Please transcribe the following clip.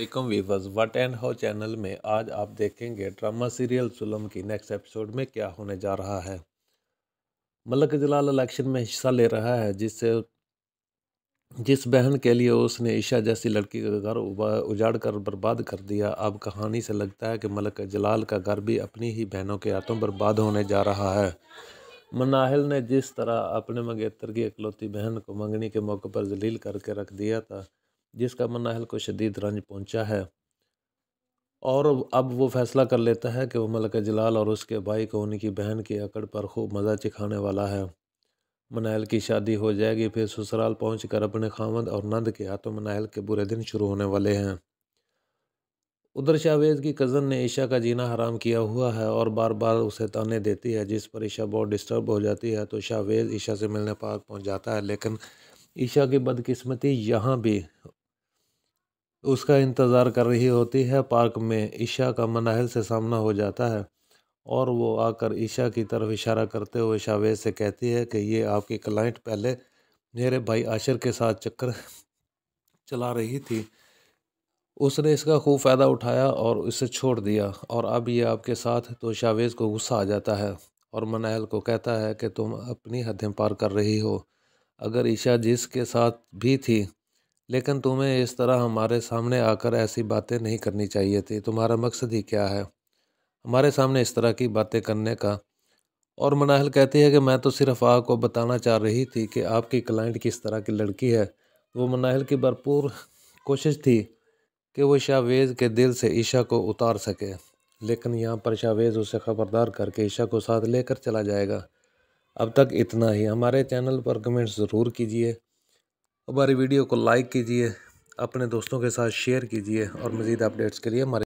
Aslam viewers what and how channel में आज आप देखेंगे ड्रामा सीरियल जुलम की नेक्स्ट एपिसोड में क्या होने जा रहा है मलक जलाल इलेक्शन में हिस्सा ले रहा है जिससे जिस बहन के लिए उसने ईशा जैसी लड़की का घर उजाड़ कर बर्बाद कर दिया अब कहानी से लगता है कि मलक जलाल का घर भी अपनी ही बहनों के हाथों बर्बाद होने जा रहा है मनाहल ने जिस तरह अपने मंगेतर की इकलौती बहन को मंगनी के मौके पर जलील करके रख दिया था जिसका मनाहल को शदीद रंज पहुँचा है और अब वो फैसला कर लेता है कि वो मलक जलाल और उसके भाई को उनकी बहन की अकड़ पर खूब मज़ा चिखाने वाला है मनाहल की शादी हो जाएगी फिर ससुराल पहुँच कर अपने खामद और नंद के हाथों मनाहल के बुरे दिन शुरू होने वाले हैं उधर शावेज की कज़न ने ईशा का जीना हराम किया हुआ है और बार बार उसे ताने देती है जिस पर ईशा बहुत डिस्टर्ब हो जाती है तो शावेज ईशा से मिलने पाक पहुंच जाता है लेकिन ईशा की बदकिस्मती यहाँ भी उसका इंतज़ार कर रही होती है पार्क में ईशा का मनाहिल से सामना हो जाता है और वो आकर ईशा की तरफ इशारा करते हुए शावेज से कहती है कि ये आपकी क्लाइंट पहले मेरे भाई आशर के साथ चक्कर चला रही थी उसने इसका खूब फ़ायदा उठाया और इसे छोड़ दिया और अब ये आपके साथ तो शावेज़ को गुस्सा आ जाता है और मनाहल को कहता है कि तुम अपनी हदें पार कर रही हो अगर ईशा जिसके साथ भी थी लेकिन तुम्हें इस तरह हमारे सामने आकर ऐसी बातें नहीं करनी चाहिए थी तुम्हारा मकसद ही क्या है हमारे सामने इस तरह की बातें करने का और मनाहल कहती है कि मैं तो सिर्फ आपको बताना चाह रही थी कि आपकी क्लाइंट किस तरह की लड़की है वो मनाहल की भरपूर कोशिश थी कि वो शावेज़ के दिल से ईशा को उतार सके लेकिन यहाँ पर शावेज़ उसे ख़बरदार करके ईशा को साथ लेकर चला जाएगा अब तक इतना ही हमारे चैनल पर कमेंट्स ज़रूर कीजिए हमारी वीडियो को लाइक कीजिए अपने दोस्तों के साथ शेयर कीजिए और मज़ीद अपडेट्स के लिए हमारे